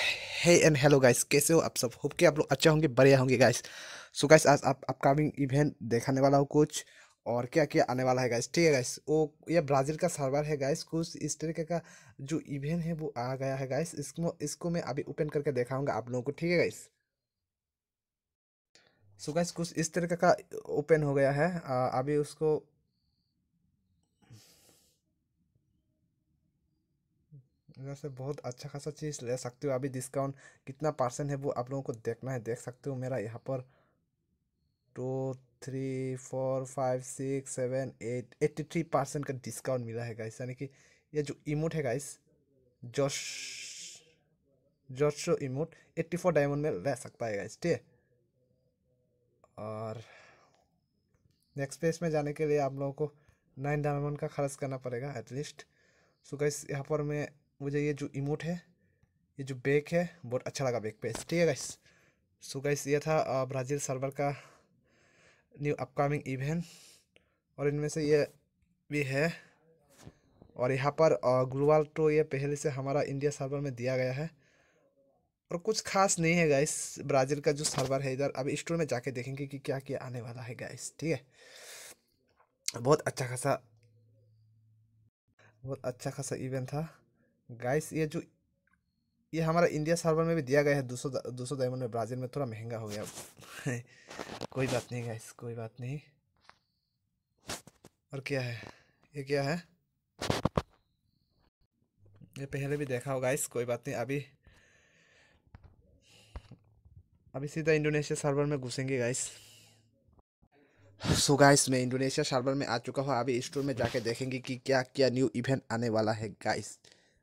है and hello guys कैसे हो आप सब होप के आप लोग अच्छे होंगे बढ़िया होंगे गाइस सो गाइस आज आप अपकमिंग इवेंट देखाने वाला हो कुछ और क्या क्या आने वाला है गाइस ठीक है गाइस वो ये ब्राज़ील का सर्वर है गाइस कुछ इस तरीके का जो इवेंट है वो आ गया है गाइस इसको इसको मैं अभी ओपन करके देखाऊँगा आप लोगों को ठीक है गाइस सो गाइस कुछ इस तरीके का ओपन हो गया है अभी उसको वैसे से बहुत अच्छा खासा चीज़ ले सकते हो अभी डिस्काउंट कितना परसेंट है वो आप लोगों को देखना है देख सकते हो मेरा यहाँ पर two three four five six seven eight eighty three percent का डिस्काउंट मिला है गाइस यानी कि ये जो इमोट है गाइस जोश जोशो इमोट एट्टी फोर डायमंड में ले सकता है गाइस ठीक और नेक्स्ट पेज में जाने के लिए आप लोगों को नाइन डायमंड का खर्च करना पड़ेगा एटलीस्ट सो गाइस यहाँ पर मैं मुझे ये जो इमोट है ये जो बैग है बहुत अच्छा लगा बैग पे ठीक है गाइस सो गाइस ये था ब्राज़ील सर्वर का न्यू अपकमिंग इवेंट और इनमें से ये भी है और यहाँ पर गुरुवार तो ये पहले से हमारा इंडिया सर्वर में दिया गया है और कुछ खास नहीं है गाइस ब्राज़ील का जो सर्वर है इधर अब स्टोर में जाके देखेंगे कि क्या क्या आने वाला है गाइस ठीक है बहुत अच्छा खासा बहुत अच्छा खासा इवेंट था गाइस ये जो ये हमारा इंडिया सर्वर में भी दिया गया है दो सौ दो सौ डायमंड में ब्राज़ील में थोड़ा महंगा हो गया कोई बात नहीं गाइस कोई बात नहीं और क्या है ये क्या है ये पहले भी देखा होगा इस कोई बात नहीं अभी अभी सीधा इंडोनेशिया सर्वर में घुसेंगे गाइस सो गाइस मैं इंडोनेशिया सर्वर में आ चुका हूँ अभी स्टोर में जाके देखेंगे कि क्या क्या न्यू इवेंट आने वाला है गाइस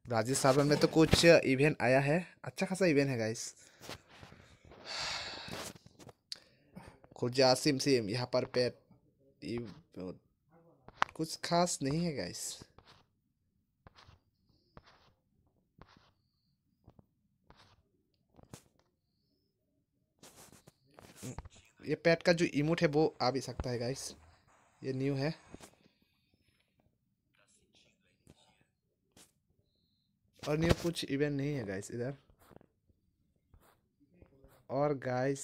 राजीव सावन में तो कुछ इवेंट आया है अच्छा खासा इवेंट है गाइस खुर्जा सिम सिम यहाँ पर पेट कुछ खास नहीं है गाइस ये पेट का जो इमोट है वो आ भी सकता है गाइस ये न्यू है और ये कुछ इवेंट नहीं है गाइस इधर और गाइस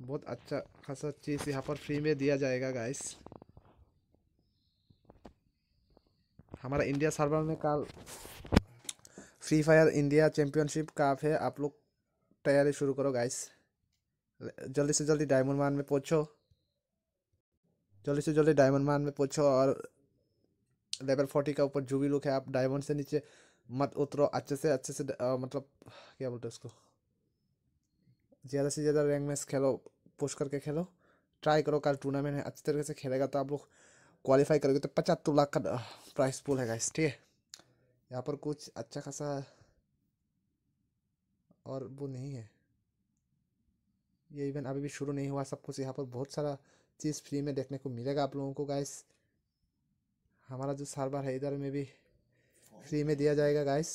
बहुत अच्छा खासा चीज़ यहाँ पर फ्री में दिया जाएगा गाइस हमारा इंडिया सर्वर में कल फ्री फायर इंडिया चैम्पियनशिप काफ है आप लोग तैयारी शुरू करो गाइस जल्दी से जल्दी डायमंड मान में पहुँचो जल्दी से जल्दी डायमंड मान में पहुँचो और लेवल फोर्टी का ऊपर जो भी लुक है आप डायमंड से नीचे मत उतरो अच्छे से अच्छे से आ, मतलब क्या बोलते हैं उसको ज़्यादा से ज़्यादा रैंक में खेलो पुश करके खेलो ट्राई करो कल टूर्नामेंट है अच्छे तरीके से खेलेगा तो आप लोग क्वालिफाई करोगे तो पचहत्तर लाख का प्राइस पूल है गाइस ठीक है यहाँ पर कुछ अच्छा खासा और वो नहीं है ये इवेंट अभी भी शुरू नहीं हुआ सब कुछ यहाँ पर बहुत सारा चीज़ फ्री में देखने को मिलेगा आप लोगों को गाइस हमारा जो सर्वर है इधर में भी फ्री में दिया जाएगा गाइस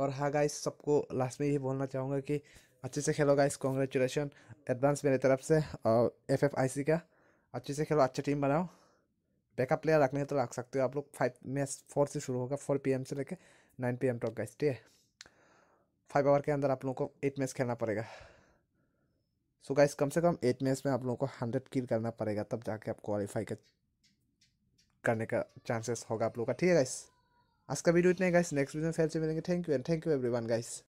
और हाँ गाइस सबको लास्ट में ये बोलना चाहूँगा कि अच्छे से खेलो गाइस कॉन्ग्रेचुलेसन एडवांस मेरे तरफ से और एफ एफ आई सी का अच्छे से खेलो अच्छी टीम बनाओ बैकअप प्लेयर रखने तो रख सकते हो आप लोग फाइव मैच फोर से शुरू होगा फोर पी एम से लेकर नाइन पी एम तक गाइस ठीक है फाइव आवर के अंदर आप लोगों को एट मैच खेलना पड़ेगा सो गाइस कम से कम एट मैच में आप लोगों को हंड्रेड किल करना पड़ेगा तब जाके आप क्वालिफाई करने का चांसेस होगा आप लोगों का ठीक है गाइस आज का वीडियो इतना है गाइस नेक्स्ट वीडियो में फिर से मिलेंगे thank you and thank you everyone guys